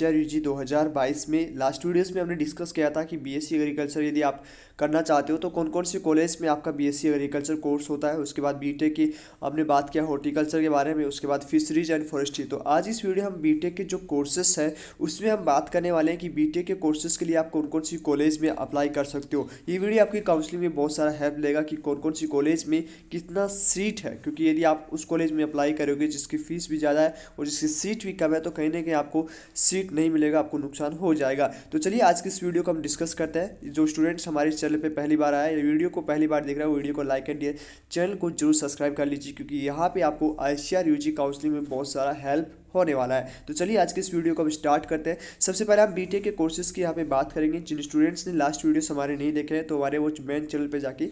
चार यू जी दो हज़ार बाईस में लास्ट वीडियोस में हमने डिस्कस किया था कि बीएससी एग्रीकल्चर यदि आप करना चाहते हो तो कौन कौन से कॉलेज में आपका बीएससी एग्रीकल्चर कोर्स होता है उसके बाद बीटेक की हमने बात किया हॉर्टिकल्चर के बारे में उसके बाद फिशरीज एंड फॉरेस्ट्री तो आज इस वीडियो हम बीटेक के जो कोर्सेस है उसमें हम बात करने वाले हैं कि बीटेक के कोर्सेज के लिए आप कौन कौन सी कॉलेज में अप्लाई कर सकते हो ये वीडियो आपकी काउंसिलिंग में बहुत सारा हेल्प लेगा कि कौन कौन सी कॉलेज में कितना सीट है क्योंकि यदि आप उस कॉलेज में अप्लाई करोगे जिसकी फ़ीस भी ज़्यादा है और जिसकी सीट भी कम है तो कहीं ना कहीं आपको सीट बेसिक नहीं मिलेगा आपको नुकसान हो जाएगा तो चलिए आज की इस वीडियो को हम डिस्कस करते हैं जो स्टूडेंट्स हमारे चैनल पर पहली बार आए वीडियो को पहली बार देख रहे हैं वीडियो को लाइक एंड चैनल को जरूर सब्सक्राइब कर लीजिए क्योंकि यहाँ पर आपको आईसीआर यूजी काउंसलिंग में बहुत सारा हेल्प होने वाला है तो चलिए आज के इस वीडियो को हम स्टार्ट करते हैं सबसे पहले हम बीटे के कोर्सेज की यहाँ पे बात करेंगे जिन स्टूडेंट्स ने लास्ट वीडियोस हमारे नहीं देखे हैं तो हमारे वो मेन चैनल पे जाके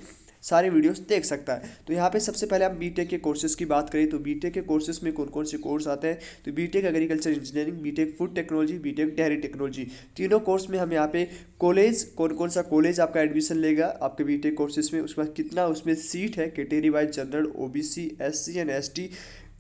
सारे वीडियोस देख सकता है तो यहाँ पे सबसे पहले हम बीटेक के कोर्सेज़ की बात करें तो बीटेक के कोर्सेज़ में कौन कौन से कोर्स आते हैं तो BTech agriculture engineering BTech food technology BTech dairy technology तीनों कोर्स में हम यहाँ पे कॉलेज कौन कौन सा कॉलेज आपका एडमिशन लेगा आपके बीटेक कोर्सेज में उसके बाद कितना उसमें सीट है category wise general O B C S C and S T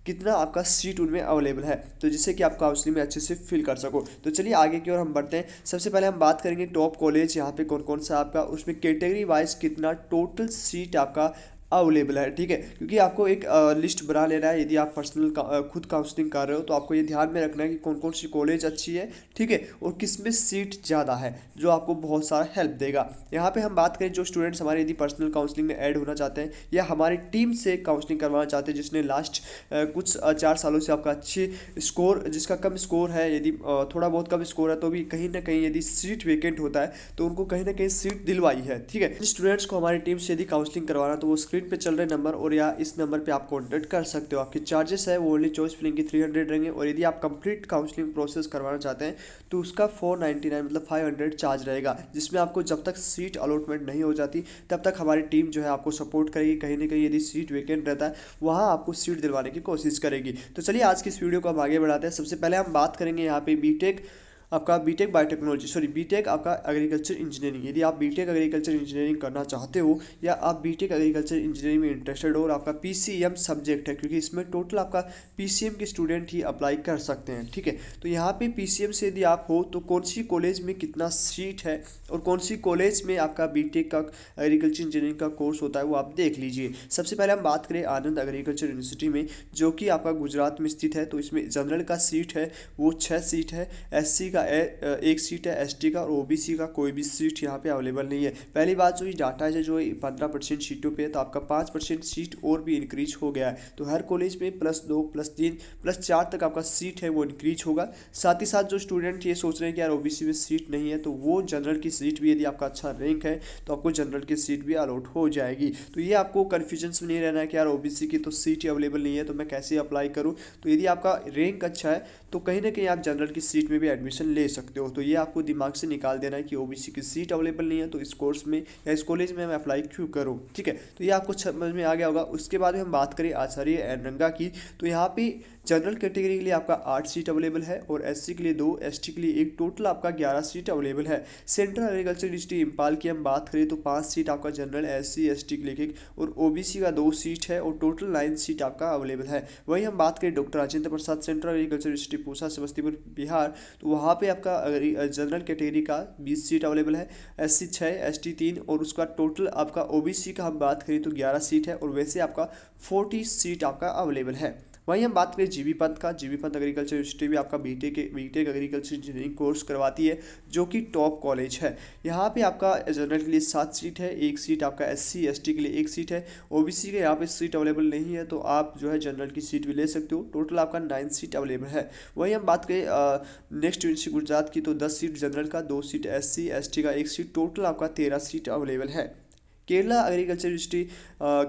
कितना आपका सीट उनमें अवेलेबल है तो जिससे कि आप काउंसलिंग में अच्छे से फील कर सको तो चलिए आगे की ओर हम बढ़ते हैं सबसे पहले हम बात करेंगे टॉप कॉलेज यहाँ पे कौन कौन सा आपका उसमें कैटेगरी वाइज कितना टोटल सीट आपका अवेलेबल है ठीक है क्योंकि आपको एक लिस्ट बना लेना है यदि आप पर्सनल का, खुद काउंसलिंग कर रहे हो तो आपको ये ध्यान में रखना है कि कौन कौन सी कॉलेज अच्छी है ठीक है और किस में सीट ज़्यादा है जो आपको बहुत सारा हेल्प देगा यहाँ पे हम बात करें जो स्टूडेंट्स हमारे यदि पर्सनल काउंसलिंग में ऐड होना चाहते हैं या हमारी टीम से काउंसलिंग करवाना चाहते हैं जिसने लास्ट कुछ चार सालों से आपका अच्छी स्कोर जिसका कम स्कोर है यदि थोड़ा बहुत कम स्कोर है तो भी कहीं ना कहीं यदि सीट वेकेंट होता है तो उनको कहीं ना कहीं सीट दिलवाई है ठीक है स्टूडेंट्स को हमारी टीम से यदि काउंसलिंग करवाना तो वो स्क्रीन स्क्रीन पे चल रहे नंबर और या इस नंबर पे आप कॉन्टैक्ट कर सकते हो आपके चार्जेस है वो ओनली चॉइस फिलिंग की थ्री हंड्रेड रहेंगे और यदि आप कंप्लीट काउंसलिंग प्रोसेस करवाना चाहते हैं तो उसका फोर नाइन मतलब फाइव हंड्रेड चार्ज रहेगा जिसमें आपको जब तक सीट अलॉटमेंट नहीं हो जाती तब तक हमारी टीम जो है आपको सपोर्ट करेगी कहीं ना कहीं यदि सीट वेकेंट रहता है वहाँ आपको सीट दिलवाने की कोशिश करेगी तो चलिए आज की इस वीडियो को हम आगे बढ़ाते हैं सबसे पहले हम बात करेंगे यहाँ पे बीटेक आपका बीटेक बायोटेक्नोलॉजी सॉरी बीटेक आपका एग्रीकल्चर इंजीनियरिंग यदि आप बीटेक एग्रीकल्चर इंजीनियरिंग करना चाहते हो या आप बीटेक एग्रीकल्चर इंजीनियरिंग में इंटरेस्टेड हो और आपका पीसीएम सब्जेक्ट है क्योंकि इसमें टोटल आपका पीसीएम के स्टूडेंट ही अप्लाई कर सकते हैं ठीक है तो यहाँ पर पी से यदि आप हो तो कौन सी कॉलेज में कितना सीट है और कौन सी कॉलेज में आपका बी का एग्रीकल्चर इंजीनियरिंग का कोर्स होता है वो आप देख लीजिए सबसे पहले हम बात करें आनंद एग्रीकल्चर यूनिवर्सिटी में जो कि आपका गुजरात में स्थित है तो इसमें जनरल का सीट है वो छः सीट है एस का का ए, एक सीट है एसटी का और ओबीसी का कोई भी सीट यहाँ पे अवेलेबल नहीं है पहली बात जो तो ये डाटा है जो पंद्रह परसेंट सीटों पे है तो आपका पाँच परसेंट सीट और भी इंक्रीज हो गया है तो हर कॉलेज में प्लस दो प्लस तीन प्लस चार तक आपका सीट है वो इंक्रीज होगा साथ ही साथ जो स्टूडेंट ये सोच रहे हैं कि यार ओबीसी में सीट नहीं है तो वो जनरल की सीट भी यदि आपका अच्छा रैंक है तो आपको जनरल की सीट भी अलाउट हो जाएगी तो ये आपको कन्फ्यूजन में नहीं रहना है कि यार ओबीसी की तो सीट अवेलेबल नहीं है तो मैं कैसे अप्लाई करूँ तो यदि आपका रैंक अच्छा है तो कहीं ना कहीं आप जनरल की सीट में भी एडमिशन ले सकते हो तो ये आपको दिमाग से निकाल देना है कि ओबीसी की सीट अवेलेबल नहीं है तो इस कोर्स में या इस कॉलेज में मैं अप्लाई क्यों करूँ ठीक है तो ये आपको समझ में आ गया होगा उसके बाद हम बात करें आचार्य एनरंगा की तो यहाँ पे जनरल कैटेगरी के लिए आपका आठ सीट अवेलेबल है और एस के लिए दो एस के लिए एक टोटल आपका ग्यारह सीट अवेलेबल है सेंट्रल एग्रीकल्चर डिस्ट्रिक्ट इम्पाल की हम बात करें तो पाँच सीट आपका जनरल एस सी एस के लिए और ओ का दो सीट है और टोटल नाइन सीट आपका अवेलेबल है वहीं हम बात करें doctor Rajendra Prasad central agriculture district Pusa Samastipur Bihar तो वहाँ पर आपका जनरल कैटेगरी का बीस सीट अवेलेबल है एस सी छः एस टी तीन और उसका टोटल आपका ओ बी सी का हम बात करें तो ग्यारह सीट है और वैसे आपका फोर्टी सीट आपका अवेलेबल है वहीं हम बात करें जीवी पंत का जीवी पंत एग्रीकल्चर यूनिवर्सिटी भी आपका बी के BTech agriculture engineering course करवाती है जो कि टॉप कॉलेज है यहाँ पे आपका जनरल के लिए सात सीट है एक सीट आपका एस सी के लिए एक सीट है ओ बी के यहाँ पे सीट अवेलेबल नहीं है तो आप जो है जनरल की सीट भी ले सकते हो टोटल आपका नाइन सीट अवेलेबल है वहीं हम बात करें नेक्स्ट यूनिवर्सिटी गुजरात की तो दस सीट जनरल का दो सीट एस सी का एक सीट टोटल आपका तेरह सीट अवेलेबल है केरला एग्रीकल्चर यूनिवर्सिटी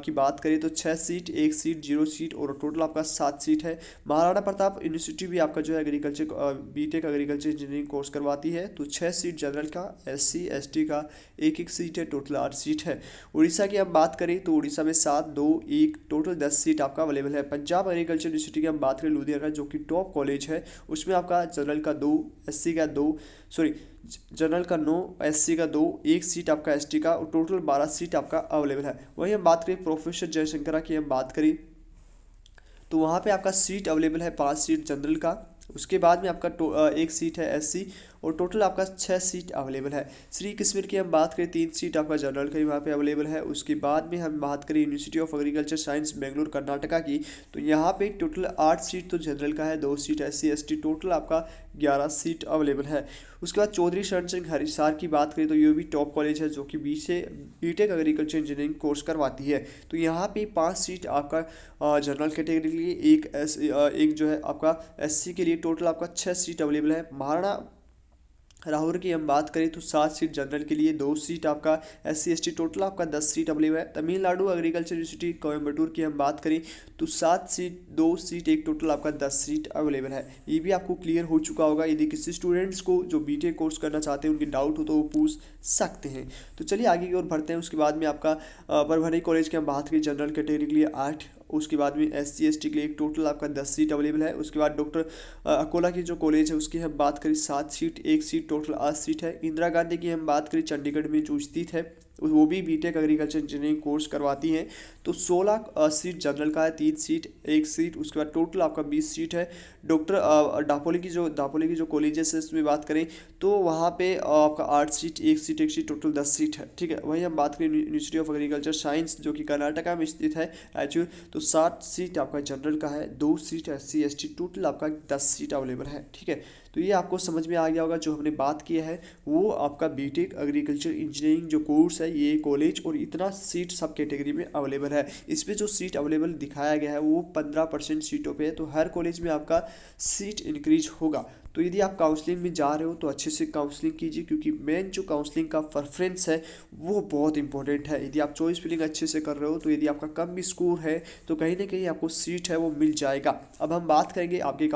की बात करें तो छः सीट एक सीट जीरो सीट और टोटल आपका सात सीट है महाराणा प्रताप यूनिवर्सिटी भी आपका जो है agriculture BTech agriculture engineering course करवाती है तो छः सीट जनरल का एससी एसटी का एक एक सीट है टोटल आठ सीट है उड़ीसा की हम बात करें तो उड़ीसा में सात दो एक टोटल दस सीट आपका अवेलेबल है पंजाब एग्रीकल्चर यूनिवर्सिटी की हम बात करें लुधियाना जो कि टॉप कॉलेज है उसमें आपका जनरल का दो एस का दो सॉरी जनरल का नौ एस का दो एक सीट आपका एस का और टोटल बारह सीट आपका अवेलेबल है वहीं हम बात करें प्रोफेसर जयशंकरा की हम बात करें तो वहाँ पे आपका सीट अवेलेबल है पांच सीट जनरल का उसके बाद में आपका एक सीट है एससी और टोटल आपका छः सीट अवेलेबल है श्री कश्मीर की हम बात करें तीन सीट आपका जनरल का यहाँ पर अवेलेबल है उसके बाद में हम बात करें university of agriculture science Bangalore Karnataka की तो यहाँ पर टोटल आठ सीट तो जनरल का है दो सीट एस सी टोटल आपका ग्यारह सीट अवेलेबल है उसके बाद चौधरी शरण सिंह हरिसार की बात करें तो ये भी टॉप कॉलेज है जो कि बी से BTech agriculture engineering course करवाती है तो यहाँ पे पांच सीट आपका जनरल कैटेगरी के लिए एक एस एक जो है आपका एससी के लिए टोटल आपका छः सीट अवेलेबल है महाराणा राहुल की हम बात करें तो सात सीट जनरल के लिए दो सीट आपका एस सी टोटल आपका दस सीट अवेलेबल है तमिलनाडु एग्रीकल्चर यूनिवर्सिटी कोयम्बटूर की हम बात करें तो सात सीट दो सीट एक टोटल आपका दस सीट अवेलेबल है ये भी आपको क्लियर हो चुका होगा यदि किसी स्टूडेंट्स को जो बी कोर्स e करना चाहते हैं उनके डाउट हो तो वो पूछ सकते हैं तो चलिए आगे की ओर बढ़ते हैं उसके बाद में आपका परभरी कॉलेज की हम बात करें जनरल कैटेगरी के लिए आठ उसके बाद में एस सी के लिए एक टोटल आपका दस सीट अवेलेबल है उसके बाद डॉक्टर अकोला की जो कॉलेज है उसकी हम बात करें सात सीट एक सीट टोटल आठ सीट है इंदिरा गांधी की हम बात करें चंडीगढ़ में जो स्थित है वो भी BTech agriculture engineering course करवाती हैं तो सोलह सीट जनरल का है तीन सीट एक सीट उसके बाद टोटल आपका बीस सीट है डॉक्टर दापोली की जो दापोली की जो कॉलेजेस है उसमें बात करें तो वहाँ पे आपका आठ सीट एक सीट एक सीट टोटल दस सीट है ठीक है वहीं हम बात करें यूनिवर्सिटी ऑफ एग्रीकल्चर साइंस जो कि कर्नाटका में स्थित है रायचूर तो सात सीट आपका जनरल का है दो सीट एस सी टोटल आपका दस सीट अवेलेबल है ठीक है तो ये आपको समझ में आ गया होगा जो हमने बात किया है वो आपका बीटेक एग्रीकल्चर इंजीनियरिंग जो कोर्स है ये कॉलेज और इतना सीट सब कैटेगरी में अवेलेबल है इसमें जो सीट अवेलेबल दिखाया गया है वो पंद्रह परसेंट सीटों पर है तो हर कॉलेज में आपका सीट इंक्रीज होगा तो यदि आप काउंसलिंग में जा रहे हो तो अच्छे से काउंसलिंग कीजिए क्योंकि मेन जो काउंसलिंग का परफ्रेंस है वो बहुत इंपॉर्टेंट है यदि आप चॉइस फिलिंग अच्छे से कर रहे हो तो यदि आपका कम भी स्कोर है तो कहीं ना कहीं आपको सीट है वो मिल जाएगा अब हम बात करेंगे आपके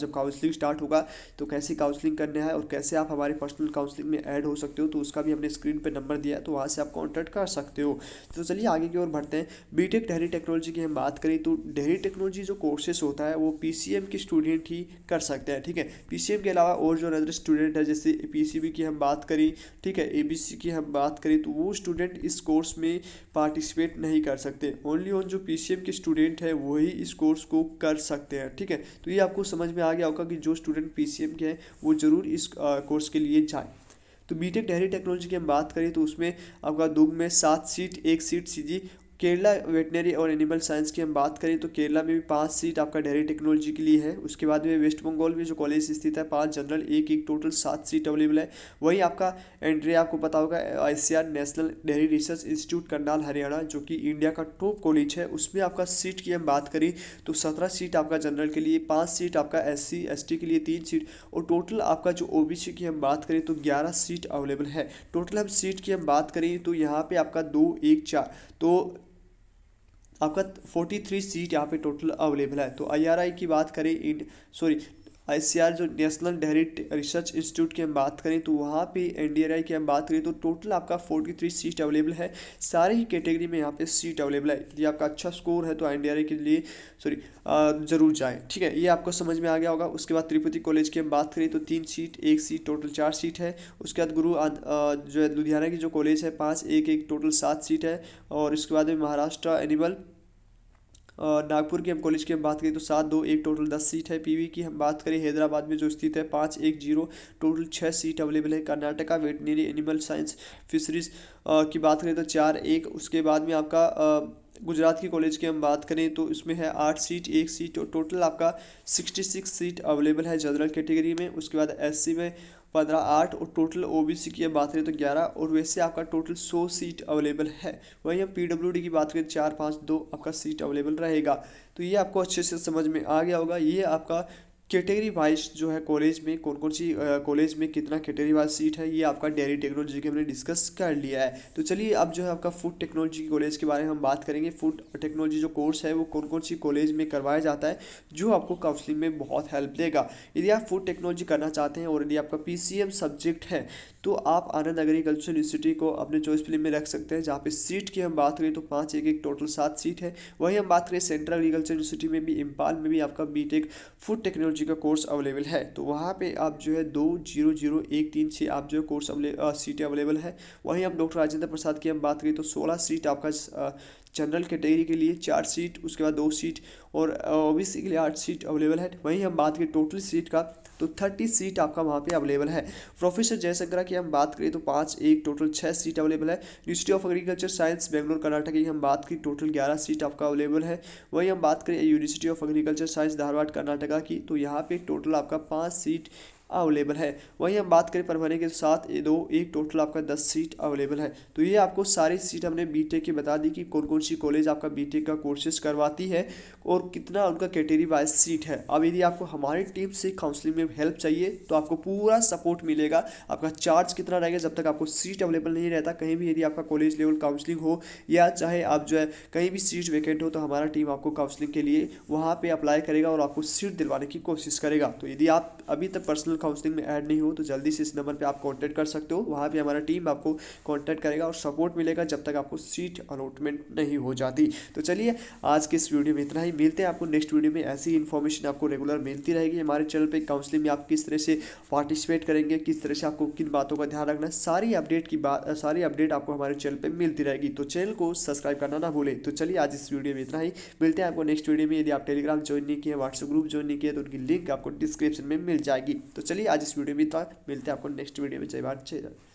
जब काउंसलिंग स्टार्ट होगा तो तो कैसे काउंसलिंग करने है और कैसे आप हमारे पर्सनल काउंसलिंग में ऐड हो सकते हो तो उसका भी हमने स्क्रीन पर नंबर दिया है तो वहाँ से आप कॉन्टैक्ट कर सकते हो तो चलिए आगे की ओर बढ़ते हैं बी टेक डेहरी टेक्नोलॉजी की हम बात करें तो डेहरी टेक्नोलॉजी जो कोर्सेस होता है वो पी के स्टूडेंट ही कर सकते हैं ठीक है पी के अलावा और जो अदर स्टूडेंट है जैसे पी की हम बात करें ठीक है ए की हम बात करें तो वो स्टूडेंट इस कोर्स में पार्टिसिपेट नहीं कर सकते ओनली ऑन जो पी के स्टूडेंट है वही इस कोर्स को कर सकते हैं ठीक है तो ये आपको समझ में आ गया होगा कि जो स्टूडेंट पी स्टूडेंट के हैं वो ज़रूर इस कोर्स के लिए जाएँ तो बीटेक डेयरी टेक्नोलॉजी की हम बात करें तो उसमें आपका दुग में सात सीट एक सीट सीजी केरला वेटनरी और एनिमल साइंस की हम बात करें तो केरला में भी पाँच सीट आपका डेयरी टेक्नोलॉजी के लिए है उसके बाद में वेस्ट बंगाल में जो कॉलेज स्थित है पाँच जनरल एक एक टोटल सात सीट अवेलेबल है वहीं आपका एंट्री आपको पता होगा आई national dairy research institute Karnal Haryana जो कि इंडिया का टॉप कॉलेज है उसमें आपका सीट की हम बात करें तो सत्रह सीट आपका जनरल के लिए पाँच सीट आपका एस सी के लिए तीन सीट और टोटल आपका जो ओ की हम बात करें तो ग्यारह सीट अवेलेबल है टोटल हम सीट की हम बात करें तो यहाँ पर आपका दो एक चार तो आपका 43 सीट यहाँ पे टोटल अवेलेबल है तो आई की बात करें सॉरी आई जो नेशनल डेयरी रिसर्च इंस्टीट्यूट की हम बात करें तो वहाँ पे एन की हम बात करें तो टोटल आपका फोर्टी थ्री सीट अवेलेबल है सारे ही कैटेगरी में यहाँ पे सीट अवेलेबल है यदि आपका अच्छा स्कोर है तो एन के लिए सॉरी ज़रूर जाएँ ठीक है ये आपको समझ में आ गया होगा उसके बाद तिरुपति कॉलेज की हम बात करें तो तीन सीट एक सीट टोटल चार सीट है उसके बाद गुरु जो है लुधियाना की जो कॉलेज है पाँच एक एक टोटल सात सीट है और इसके बाद महाराष्ट्र एनिमल नागपुर की हम कॉलेज की हम बात करें तो सात दो एक टोटल दस सीट है पीवी की हम बात करें हैदराबाद में जो स्थित है पाँच एक जीरो टोटल छः सीट अवेलेबल है Karnataka veterinary animal science fisheries की बात करें तो चार एक उसके बाद में आपका गुजरात की कॉलेज की हम बात करें तो इसमें है आठ सीट एक सीट और टोटल आपका सिक्सटी सिक्स सीट अवेलेबल है जनरल कैटेगरी में उसके बाद एससी में पंद्रह आठ और टोटल ओबीसी की बात करें तो ग्यारह और वैसे आपका टोटल सौ सीट अवेलेबल है वहीं अब पीडब्ल्यूडी की बात करें चार पाँच दो आपका सीट अवेलेबल रहेगा तो ये आपको अच्छे से समझ में आ गया होगा ये आपका कैटेगरी वाइज जो है कॉलेज में कौन कौन सी कॉलेज में कितना कैटेगरी वाइज सीट है ये आपका डेयरी टेक्नोलॉजी के हमने डिस्कस कर लिया है तो चलिए अब जो है आपका फूड टेक्नोलॉजी कॉलेज के बारे में हम बात करेंगे फूड टेक्नोलॉजी जो कोर्स है वो कौन कौन सी कॉलेज में करवाया जाता है जो आपको काउंसलिंग में बहुत हेल्प देगा यदि आप फूड टेक्नोलॉजी करना चाहते हैं और यदि आपका पी सब्जेक्ट है तो आप आनंद एग्रीकल्चर यूनिवर्सिटी को अपने चॉइस फिल्म में रख सकते हैं जहाँ पे सीट की हम बात करें तो पाँच एक एक टोटल सात सीट है वहीं हम बात करें सेंट्रल एग्रीकल्चर यूनिवर्सिटी में भी इम्पाल में भी आपका टेक फूड टेक्नोलॉजी का कोर्स अवेलेबल है तो वहाँ पर आप जो है दो जीरो जीरो एक तीन छः आप जो कोर्स सीटें अवेलेबल है वहीं हम डॉक्टर राजेंद्र प्रसाद की हम बात करें तो सोलह सीट आपका जनरल कैटेगरी के लिए चार सीट उसके बाद दो सीट और ओ के लिए आठ सीट अवेलेबल है वहीं हम बात करें टोटल सीट का तो थर्टी सीट आपका वहाँ पे अवेलेबल है प्रोफेसर जयशंकरा की हम बात करें तो पाँच एक टोटल छः सीट अवेलेबल है university of agriculture science Bangalore Karnataka की हम बात करें टोटल ग्यारह सीट आपका अवेलेबल है वहीं हम बात करें university of agriculture science Dharwad Karnataka की तो यहाँ पर टोटल आपका पाँच सीट अवेलेबल है वहीं हम बात करें परमाने के साथ दो एक टोटल आपका दस सीट अवेलेबल है तो ये आपको सारी सीट हमने बीटेक की बता दी कि कौन कौन सी कॉलेज आपका बीटेक का कोर्सेज करवाती है और कितना उनका कैटेगरी वाइज सीट है अब यदि आपको हमारी टीम से काउंसलिंग में हेल्प चाहिए तो आपको पूरा सपोर्ट मिलेगा आपका चार्ज कितना रहेगा जब तक आपको सीट अवेलेबल नहीं रहता कहीं भी यदि आपका कॉलेज लेवल काउंसलिंग हो या चाहे आप जो है कहीं भी सीट वैकेंट हो तो हमारा टीम आपको काउंसलिंग के लिए वहाँ पर अप्लाई करेगा और आपको सीट दिलवाने की कोशिश करेगा तो यदि आप अभी तक पर्सनल प्रोफेशनल काउंसलिंग में ऐड नहीं हो तो जल्दी से इस नंबर पर आप कॉन्टैक्ट कर सकते हो वहाँ पर हमारा टीम आपको कॉन्टैक्ट करेगा और सपोर्ट मिलेगा जब तक आपको सीट अलॉटमेंट नहीं हो जाती तो चलिए आज के इस वीडियो में इतना ही मिलते हैं आपको नेक्स्ट वीडियो में ऐसी इन्फॉर्मेशन आपको रेगुलर मिलती रहेगी हमारे चैनल पर काउंसलिंग में आप किस तरह से पार्टिसिपेट करेंगे किस तरह से आपको किन बातों का ध्यान रखना सारी अपडेट की बात सारी अपडेट आपको हमारे चैनल पर मिलती रहेगी तो चैनल को सब्सक्राइब करना ना भूलें तो चलिए आज इस वीडियो में इतना ही मिलते हैं आपको नेक्स्ट वीडियो में यदि आप टेलीग्राम ज्वाइन नहीं किए व्हाट्सएप ग्रुप ज्वाइन नहीं किए तो उनकी लिंक आपको डिस्क्रिप्शन में मिल जाएगी तो तो चलिए आज इस वीडियो में था मिलते हैं आपको नेक्स्ट वीडियो में जय भारत जय